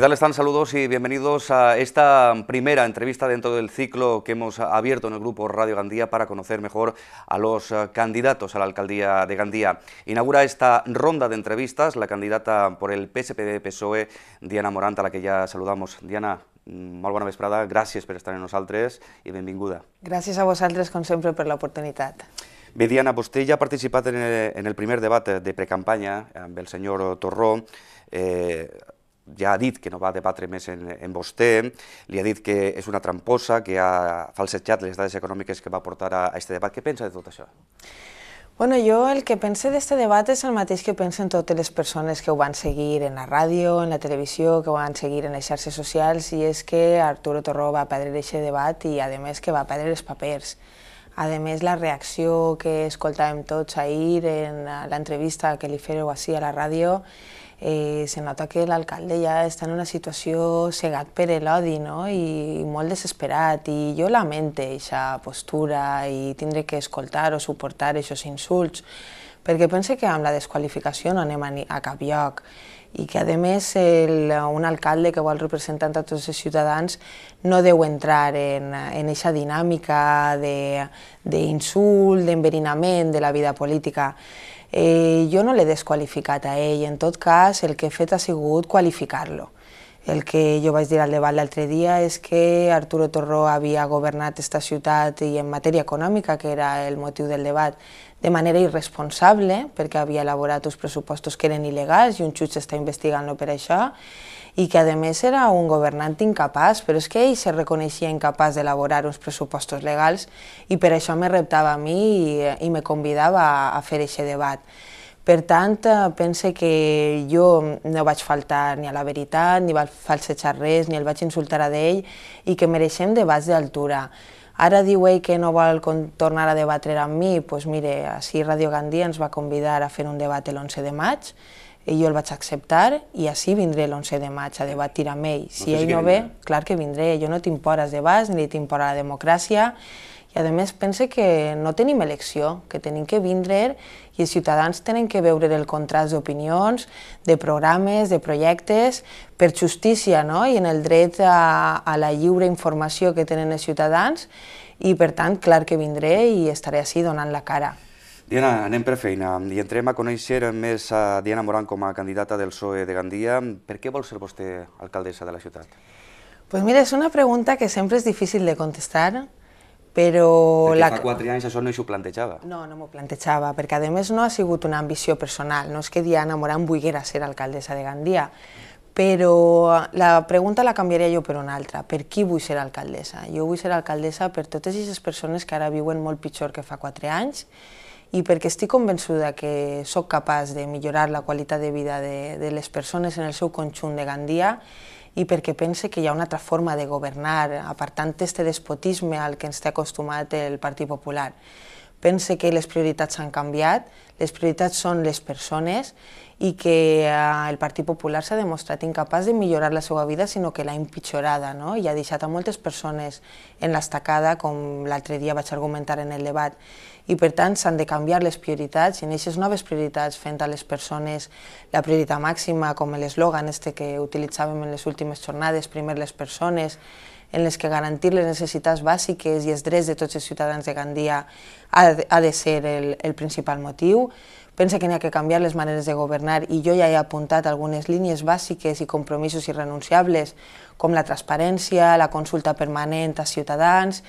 ¿Qué tal están? Saludos y bienvenidos a esta primera entrevista dentro del ciclo que hemos abierto en el grupo Radio Gandía para conocer mejor a los eh, candidatos a la alcaldía de Gandía. Inaugura esta ronda de entrevistas la candidata por el PSPD-PSOE, e, Diana Moranta, a la que ya saludamos. Diana, muy mm, buena vesprada, gracias por estar en nosotros y bienvenida. Gracias a vos, siempre, por por oportunidad. oportunidad. Diana, vostè ja ha participat en el, primer debate de precampaña del el señor Torró. Eh, ja ha dit que no va debatre més en, en vostè, li ha dit que és una tramposa, que ha falsejat les dades econòmiques que va portar a aquest debat. Què pensa de tot això? Bueno, jo el que pense d'aquest debat és el mateix que pensen totes les persones que ho van seguir en la ràdio, en la televisió, que ho van seguir en les xarxes socials, i és que Arturo Torró va perdre aquest debat i, a més, que va perdre els papers. A més, la reacció que escoltàvem tots ahir en eh, l'entrevista que li fèreu així a la ràdio eh, se nota que l'alcalde ja està en una situació cegat per l'odi no? i molt desesperat i jo lamente aquesta postura i tindré que escoltar o suportar aquests insults perquè pense que amb la desqualificació no anem a, a cap lloc i que a més el, un alcalde que vol representar a tots els ciutadans no deu entrar en aquesta en dinàmica d'insult, de, d'enverinament de la vida política. Eh, jo no l'he desqualificat a ell, en tot cas el que he fet ha sigut qualificar-lo. El que jo vaig dir al debat l'altre dia és que Arturo Torró havia governat aquesta ciutat i en matèria econòmica, que era el motiu del debat, de manera irresponsable, perquè havia elaborat uns pressupostos que eren il·legals i un jutge està investigant-lo per això, i que a més era un governant incapaç, però és que ell se reconeixia incapaç d'elaborar uns pressupostos legals i per això me reptava a mi i, i me convidava a, a fer aquest debat. Per tant, eh, pense que jo no vaig faltar ni a la veritat, ni vaig falsejar res, ni el vaig insultar a d'ell i que mereixem debats d'altura. Ara diu ell que no vol tornar a debatre amb mi, doncs pues mire, així Radio Gandia ens va convidar a fer un debat l'11 de maig, i jo el vaig acceptar i així vindré l'11 de maig a debatir amb ell. Si no ell no ve, clar que vindré, jo no tinc por als debats ni tinc por a la democràcia i a més pense que no tenim elecció, que tenim que vindre i els ciutadans tenen que veure el contrast d'opinions, de programes, de projectes, per justícia no? i en el dret a, a la lliure informació que tenen els ciutadans i per tant, clar que vindré i estaré així donant la cara. Diana, anem per feina i entrem a conèixer més a Diana Moran com a candidata del PSOE de Gandia. Per què vol ser vostè alcaldessa de la ciutat? Pues mira, és una pregunta que sempre és difícil de contestar però... Perquè la... fa quatre anys això no s'ho plantejava. No, no m'ho plantejava, perquè a més no ha sigut una ambició personal, no és que Diana Morán volguera ser alcaldessa de Gandia, però la pregunta la canviaria jo per una altra, per qui vull ser alcaldessa? Jo vull ser alcaldessa per totes aquestes persones que ara viuen molt pitjor que fa quatre anys i perquè estic convençuda que sóc capaç de millorar la qualitat de vida de, de les persones en el seu conjunt de Gandia i perquè pense que hi ha una altra forma de governar, apartant este despotisme al que ens té acostumat el Partit Popular. Pense que les prioritats han canviat, les prioritats són les persones i que eh, el Partit Popular s'ha demostrat incapaç de millorar la seva vida, sinó que l'ha empitjorada no? i ha deixat a moltes persones en l'estacada, com l'altre dia vaig argumentar en el debat. I per tant s'han de canviar les prioritats i en aquestes noves prioritats fent a les persones la prioritat màxima, com l'eslògan este que utilitzàvem en les últimes jornades, primer les persones, en les que garantir les necessitats bàsiques i els drets de tots els ciutadans de Gandia ha de, ha de ser el, el principal motiu. Pensa que n'hi ha que canviar les maneres de governar i jo ja he apuntat algunes línies bàsiques i compromisos irrenunciables com la transparència, la consulta permanent a ciutadans,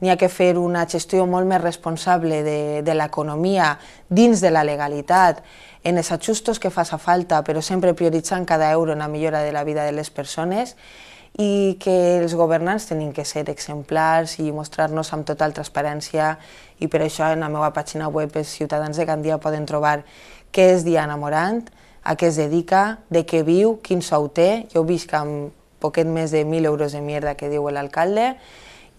n'hi ha que fer una gestió molt més responsable de, de l'economia dins de la legalitat, en els ajustos que faça falta, però sempre prioritzant cada euro en la millora de la vida de les persones, i que els governants tenen que ser exemplars i mostrar-nos amb total transparència i per això en la meva pàgina web els ciutadans de Gandia poden trobar què és Diana Morant, a què es dedica, de què viu, quin sou té, jo visc amb poquet més de 1.000 euros de mierda que diu l'alcalde,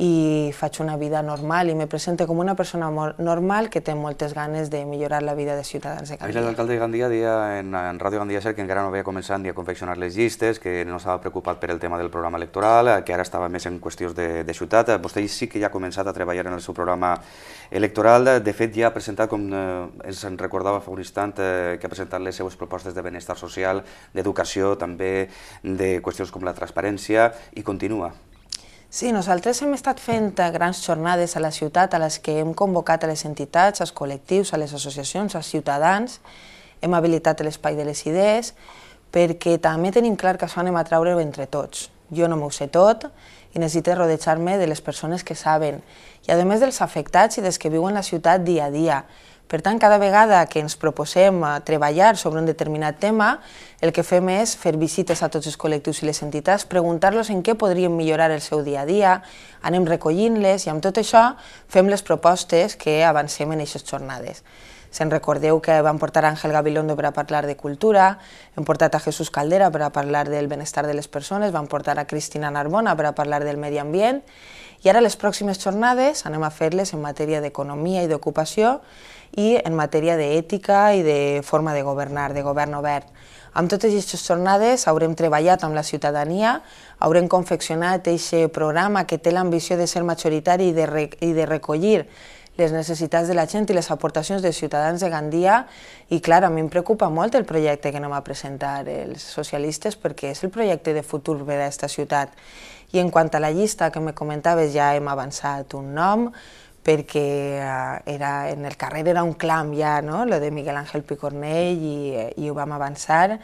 i faig una vida normal i me presento com una persona normal que té moltes ganes de millorar la vida de ciutadans de Gandia. l'alcalde de Gandia dia en, en Ràdio Gandia Ser que encara no havia començat ni a confeccionar les llistes, que no estava preocupat per el tema del programa electoral, eh, que ara estava més en qüestions de, de ciutat. Eh, vostè sí que ja ha començat a treballar en el seu programa electoral. Eh, de fet, ja ha presentat, com ens en recordava fa un instant, eh, que ha presentat les seves propostes de benestar social, d'educació, també de qüestions com la transparència, i continua. Sí, nosaltres hem estat fent eh, grans jornades a la ciutat a les que hem convocat a les entitats, als col·lectius, a les associacions, als ciutadans, hem habilitat l'espai de les idees, perquè també tenim clar que això anem a treure entre tots. Jo no m'ho sé tot i necessito rodejar-me de les persones que saben i a més dels afectats i dels que viuen la ciutat dia a dia. Per tant, cada vegada que ens proposem eh, treballar sobre un determinat tema, el que fem és fer visites a tots els col·lectius i les entitats, preguntar-los en què podríem millorar el seu dia a dia, anem recollint-les i amb tot això fem les propostes que avancem en aquestes jornades. Se'n recordeu que vam portar Àngel Gabilondo per a parlar de cultura, hem portat a Jesús Caldera per a parlar del benestar de les persones, vam portar a Cristina Narbona per a parlar del medi ambient, i ara les pròximes jornades anem a fer-les en matèria d'economia i d'ocupació i en matèria d'ètica i de forma de governar, de govern obert. Amb totes aquestes jornades haurem treballat amb la ciutadania, haurem confeccionat aquest programa que té l'ambició de ser majoritari i de, i de recollir les necessitats de la gent i les aportacions de ciutadans de Gandia i clar, a mi em preocupa molt el projecte que anem a presentar els socialistes perquè és el projecte de futur per a aquesta ciutat i en quant a la llista que me comentaves, ja hem avançat un nom, perquè eh, era, en el carrer era un clam ja, no?, lo de Miguel Ángel Picornell, i, eh, i ho vam avançar,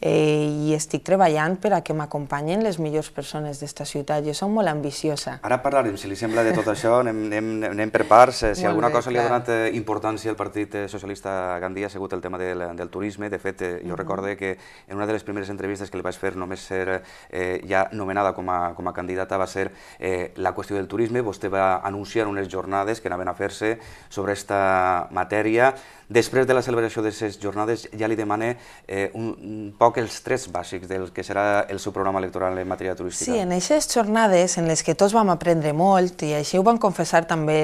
eh, i estic treballant per a que m'acompanyen les millors persones d'esta ciutat. Jo soc molt ambiciosa. Ara parlarem, si li sembla, de tot això. Anem, anem, anem per parts. Eh, si molt alguna bé, cosa clar. li ha donat eh, importància al Partit eh, Socialista Gandia ha sigut el tema del, del turisme. De fet, jo mm recorde que en una de les primeres entrevistes que li vaig fer, només ser eh, ja nomenada com a, com a candidata, va ser eh, la qüestió del turisme. Vostè va anunciar unes jornades que anaven a fer-se sobre aquesta matèria. Després de la celebració d'aquestes jornades ja li demana eh, un, un poc poc els tres bàsics del que serà el seu programa electoral en matèria turística. Sí, en aquestes jornades en les que tots vam aprendre molt i així ho van confessar també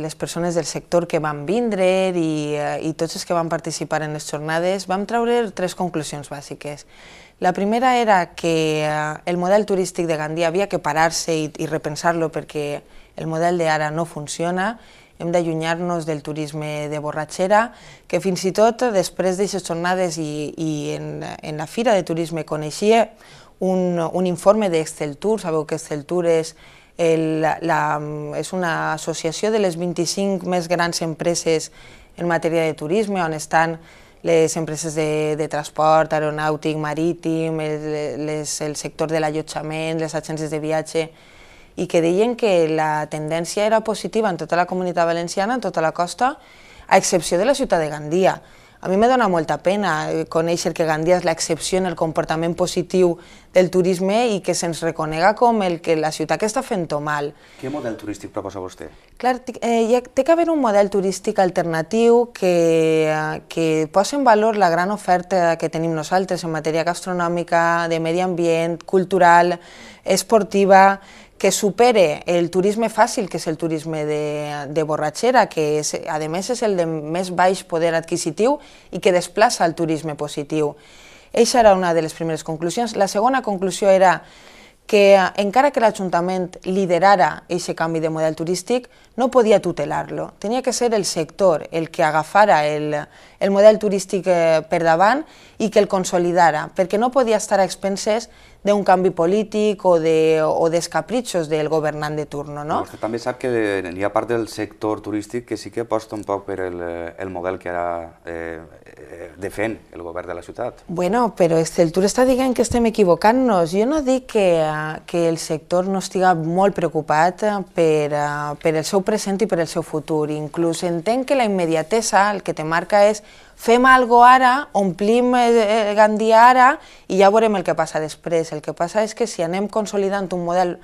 les persones del sector que van vindre i, eh, i tots els que van participar en les jornades, vam treure tres conclusions bàsiques. La primera era que eh, el model turístic de Gandia havia que parar-se i, i repensar-lo perquè el model d'ara no funciona hem d'allunyar-nos del turisme de borratxera, que fins i tot després d'aquestes jornades i, i en, en la Fira de Turisme coneixia un, un informe Tour, sabeu que Exceltur és, el, la, és una associació de les 25 més grans empreses en matèria de turisme, on estan les empreses de, de transport, aeronàutic, marítim, el, les, el sector de l'allotjament, les agències de viatge, i que deien que la tendència era positiva en tota la comunitat valenciana, en tota la costa, a excepció de la ciutat de Gandia. A mi me dona molta pena eh, conèixer que Gandia és l'excepció en el comportament positiu del turisme i que se'ns reconega com el que la ciutat que està fent-ho mal. Quin model turístic proposa vostè? Clar, eh, hi ha, té que haver un model turístic alternatiu que, eh, que posi en valor la gran oferta que tenim nosaltres en matèria gastronòmica, de medi ambient, cultural, esportiva, que supere el turisme fàcil, que és el turisme de, de borratxera, que és, a més és el de més baix poder adquisitiu i que desplaça el turisme positiu. Eixa era una de les primeres conclusions. La segona conclusió era que eh, encara que l'Ajuntament liderara aquest canvi de model turístic, no podia tutelar-lo. Tenia que ser el sector el que agafara el, el model turístic eh, per davant i que el consolidara, perquè no podia estar a expenses d'un canvi polític o, de, o dels capritxos del governant de turno. No? Vostè també sap que eh, hi ha part del sector turístic que sí que aposta un poc per el, el model que ara eh, Eh, defend el govern de la ciutat. Bueno, però el Tour està dient que estem equivocant-nos. Jo no dic que, eh, que el sector no estiga molt preocupat eh, per, per el seu present i per el seu futur. Inclús entenc que la immediatesa el que te marca és fem algo ara, omplim el Gandia ara i ja veurem el que passa després. El que passa és que si anem consolidant un model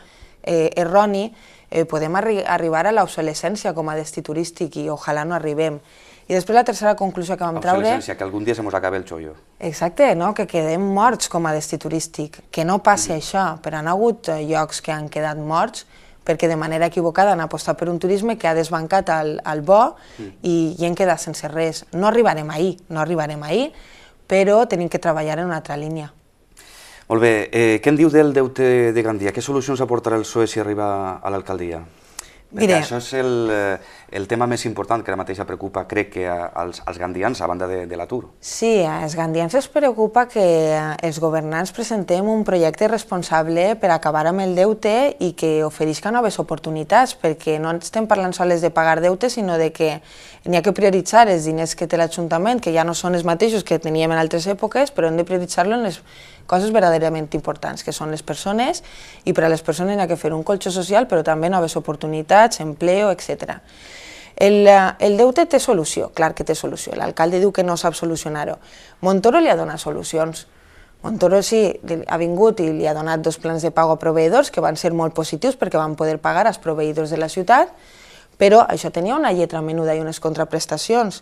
eh, erroni, eh, podem arri arribar a l'obsolescència com a destí turístic i ojalà no arribem. I després la tercera conclusió que vam traure... Obsolescència, que algun dia se mos acabi el xollo. Exacte, no? que quedem morts com a destí turístic, que no passi mm. això, però han hagut eh, llocs que han quedat morts perquè de manera equivocada han apostat per un turisme que ha desbancat el, el bo mm. i, i hem quedat sense res. No arribarem ahir, no arribarem ahir, però tenim que treballar en una altra línia. Molt bé, eh, què en diu del deute de Gandia? Què solucions aportarà el PSOE si arriba a l'alcaldia? Mira. Això és el, eh, el tema més important que ara mateix preocupa, crec que eh, als, als gandians, a banda de, de l'atur. Sí, als gandians es preocupa que eh, els governants presentem un projecte responsable per acabar amb el deute i que oferisca noves oportunitats, perquè no estem parlant sols de pagar deute, sinó de que n'hi ha que prioritzar els diners que té l'Ajuntament, que ja no són els mateixos que teníem en altres èpoques, però hem de prioritzar-lo en les coses verdaderament importants, que són les persones, i per a les persones hi ha que fer un colxo social, però també noves oportunitats, empleo, etc. El, eh, el deute té solució, clar que té solució. L'alcalde diu que no sap solucionar-ho. Montoro li ha donat solucions. Montoro sí, ha vingut i li ha donat dos plans de pago a proveïdors que van ser molt positius perquè van poder pagar als proveïdors de la ciutat, però això tenia una lletra menuda i unes contraprestacions,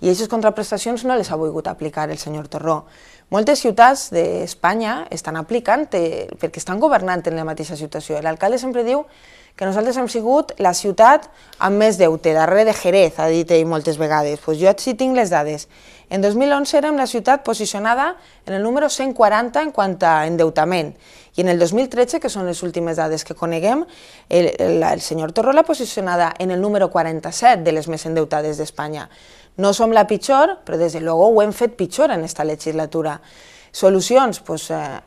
i aquestes contraprestacions no les ha volgut aplicar el senyor Torró. Moltes ciutats d'Espanya estan aplicant, eh, perquè estan governant en la mateixa situació. L'alcalde sempre diu que nosaltres hem sigut la ciutat amb més deute, darrere de Jerez, ha dit ell moltes vegades. Pues jo sí tinc les dades. En 2011 érem la ciutat posicionada en el número 140 en quant a endeutament. I en el 2013, que són les últimes dades que coneguem, el, el, el senyor Torró l'ha posicionada en el número 47 de les més endeutades d'Espanya. No som la pitjor, però des de logo ho hem fet pitjor en aquesta legislatura. Solucions, doncs,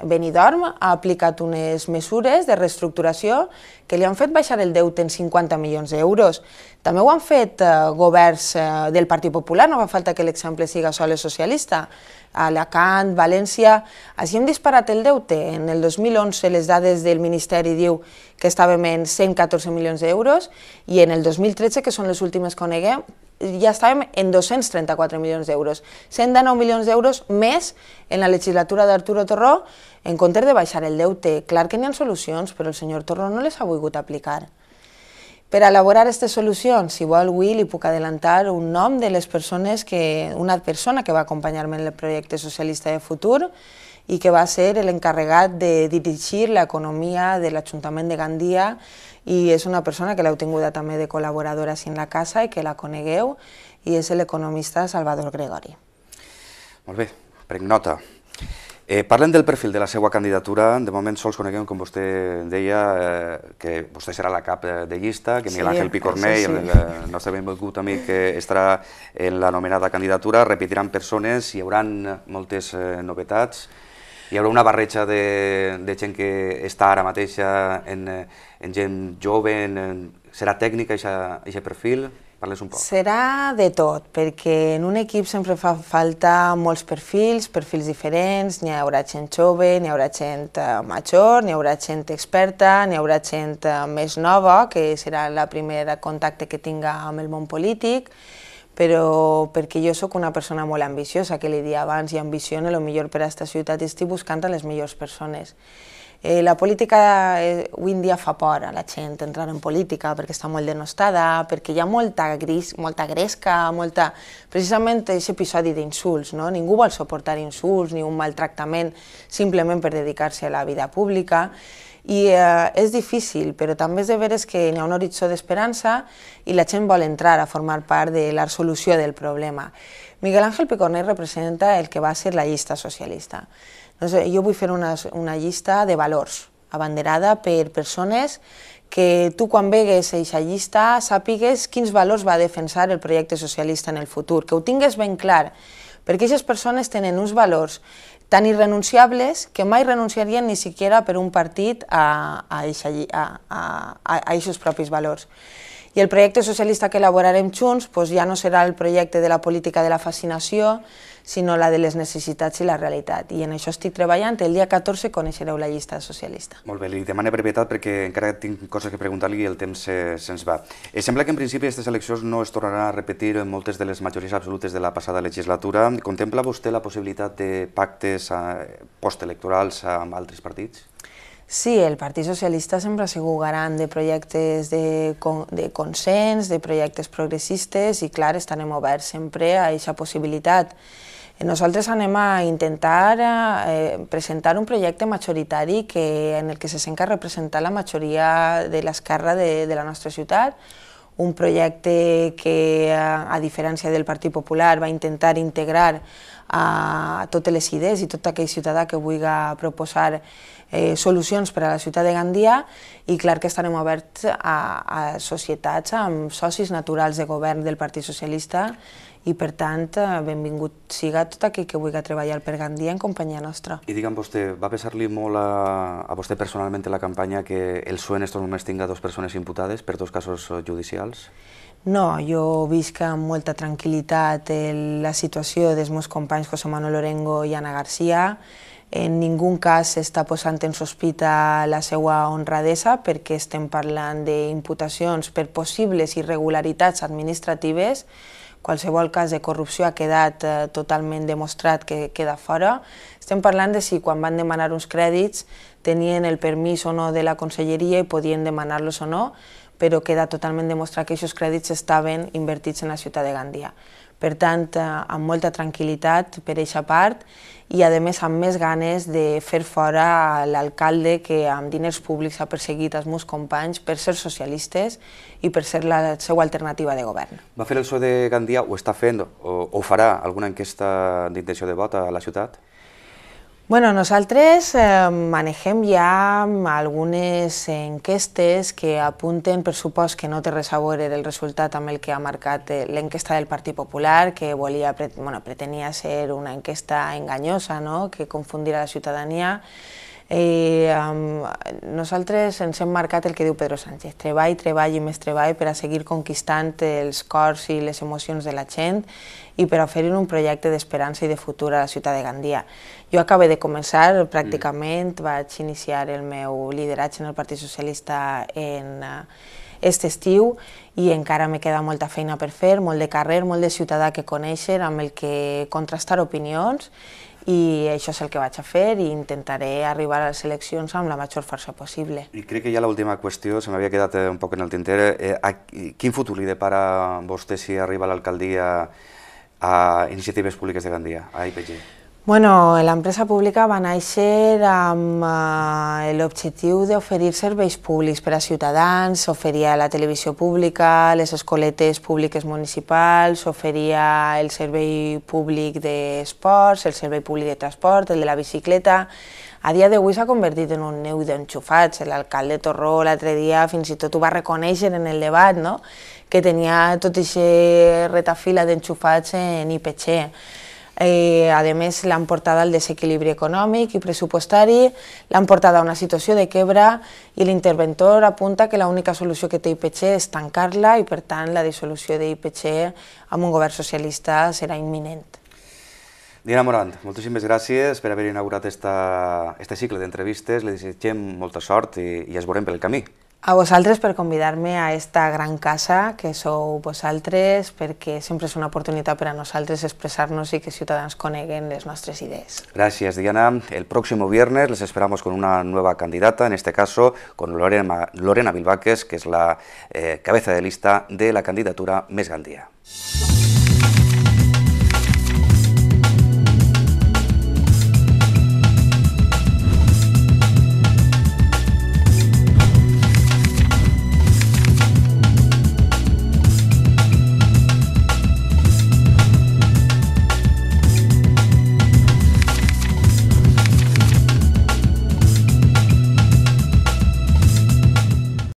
Benidorm ha aplicat unes mesures de reestructuració que li han fet baixar el deute en 50 milions d'euros. També ho han fet eh, governs eh, del Partit Popular, no fa falta que l'exemple siga sol socialista. A Alacant, València, així hem disparat el deute. En el 2011 les dades del Ministeri diu que estàvem en 114 milions d'euros i en el 2013, que són les últimes que coneguem, ja estàvem en 234 milions d'euros, 109 milions d'euros més en la legislatura d'Arturo Torró, en compte de baixar el deute. Clar que n'hi ha solucions, però el senyor Torró no les ha volgut aplicar. Per elaborar aquestes solucions, si vol, avui li puc adelantar un nom de les persones que, una persona que va acompanyar-me en el projecte socialista de futur, i que va ser l'encarregat de dirigir l'economia de l'Ajuntament de Gandia i és una persona que l'heu tinguda també de col·laboradora així en la casa i que la conegueu i és l'economista Salvador Gregori. Molt bé, prenc nota. Eh, parlem del perfil de la seva candidatura. De moment sols coneguem, com vostè deia, eh, que vostè serà la cap eh, de llista, que Miguel sí, Ángel Picornell, sí. el, el eh, nostre benvolgut amic que estarà en la nomenada candidatura, repetiran persones, hi haurà moltes eh, novetats hi haurà una barreja de, de gent que està ara mateixa en, eh, en gent jove, en, en, serà tècnica aquest perfil? Parles un poc. Serà de tot, perquè en un equip sempre fa falta molts perfils, perfils diferents, n'hi haurà gent jove, n'hi haurà gent eh, major, n'hi haurà gent experta, n'hi haurà gent eh, més nova, que serà el primer contacte que tinga amb el món polític, però perquè jo sóc una persona molt ambiciosa, que li dia abans i ambiciono, el millor per a aquesta ciutat i estic buscant les millors persones. Eh, la política eh, avui en dia fa por a la gent entrar en política perquè està molt denostada, perquè hi ha molta gris, molta gresca, molta... precisament aquest episodi d'insults, no? Ningú vol suportar insults ni un maltractament simplement per dedicar-se a la vida pública i eh, és difícil, però també és de veres que hi ha un horitzó d'esperança i la gent vol entrar a formar part de la solució del problema. Miguel Ángel Picornet representa el que va ser la llista socialista. Doncs jo vull fer una, una llista de valors, abanderada per persones que tu quan vegues aquesta llista sàpigues quins valors va defensar el projecte socialista en el futur, que ho tingues ben clar, perquè aquestes persones tenen uns valors tan irrenunciables que mai renunciarien ni siquiera per un partit a, a, eixa, a, a, a, a propis valors. I el projecte socialista que elaborarem junts doncs ja no serà el projecte de la política de la fascinació, sinó la de les necessitats i la realitat. I en això estic treballant. El dia 14 coneixereu la llista socialista. Molt bé, li demane brevetat perquè encara tinc coses que preguntar-li i el temps eh, se'ns va. Eh, sembla que en principi aquestes eleccions no es tornaran a repetir en moltes de les majories absolutes de la passada legislatura. Contempla vostè la possibilitat de pactes eh, postelectorals amb altres partits? Sí, el Partit Socialista sempre sigut jugaran de projectes de, de consens, de projectes progressistes i clar, estarem oberts sempre a aquesta possibilitat. Eh, nosaltres anem a intentar eh, presentar un projecte majoritari que, en el que se sent representar la majoria de l'esquerra de, de la nostra ciutat, un projecte que, a diferència del Partit Popular, va intentar integrar a totes les idees i tot aquell ciutadà que vulgui proposar eh, solucions per a la ciutat de Gandia i clar que estarem oberts a, a societats amb socis naturals de govern del Partit Socialista i per tant eh, benvingut siga tot aquell que vulgui treballar per Gandia en companyia nostra. I digue'm vostè, va pesar-li molt a, a vostè personalment la campanya que el PSOE en estos moments tinga dues persones imputades per dos casos eh, judicials? No, jo visc amb molta tranquil·litat el, la situació dels meus companys José Manuel Orengo i Ana García, en ningú cas s'està posant en sospita la seva honradesa perquè estem parlant d'imputacions per possibles irregularitats administratives. Qualsevol cas de corrupció ha quedat eh, totalment demostrat que queda fora. Estem parlant de si quan van demanar uns crèdits tenien el permís o no de la conselleria i podien demanar-los o no, però queda totalment demostrat que aquests crèdits estaven invertits en la ciutat de Gandia. Per tant, eh, amb molta tranquil·litat per aquesta part i, a més, amb més ganes de fer fora l'alcalde que amb diners públics ha perseguit els meus companys per ser socialistes i per ser la seva alternativa de govern. Va fer el PSOE de Gandia, ho està fent, o, o farà alguna enquesta d'intenció de vot a la ciutat? Bueno, nosaltres eh, manegem ja algunes enquestes que apunten, per supost que no té res a veure el resultat amb el que ha marcat eh, l'enquesta del Partit Popular, que volia, bueno, pretenia ser una enquesta enganyosa, no? que confundirà la ciutadania, Eh, um, nosaltres ens hem marcat el que diu Pedro Sánchez, treball, treball i més treball per a seguir conquistant els cors i les emocions de la gent i per a oferir un projecte d'esperança i de futur a la ciutat de Gandia. Jo acabo de començar, mm. pràcticament, mm. vaig iniciar el meu lideratge en el Partit Socialista en aquest eh, uh, estiu i encara me queda molta feina per fer, molt de carrer, molt de ciutadà que conèixer, amb el que contrastar opinions i això és el que vaig a fer i intentaré arribar a les eleccions amb la major força possible. I crec que ja l'última qüestió, se m'havia quedat eh, un poc en el tinter, eh, a, quin futur li depara vostè si arriba a l'alcaldia a Iniciatives Públiques de Gandia, a IPG? Bueno, l'empresa pública va néixer amb eh, l'objectiu d'oferir serveis públics per a ciutadans, oferia la televisió pública, les escoletes públiques municipals, oferia el servei públic d'esports, el servei públic de transport, el de la bicicleta... A dia d'avui s'ha convertit en un neu d'enxufats. L'alcalde Torró l'altre dia fins i tot ho va reconèixer en el debat, no? que tenia tot i retafila d'enxufats en IPC eh, a més l'han portada al desequilibri econòmic i pressupostari, l'han portada a una situació de quebra i l'interventor apunta que l'única solució que té IPC és tancar-la i per tant la dissolució d'IPC amb un govern socialista serà imminent. Diana Morant, moltíssimes gràcies per haver inaugurat aquest cicle d'entrevistes, li desitgem molta sort i, i es veurem pel camí. A vosaltres per convidar-me a esta gran casa que sou vosaltres perquè sempre és una oportunitat per a nosaltres expressar-nos i que ciutadans coneguen les nostres idees. Gràcies, Diana. El pròxim viernes les esperamos con una nueva candidata, en este caso con Lorena, Lorena Bilbaques, que és la eh, cabeza de lista de la candidatura Més Gandia.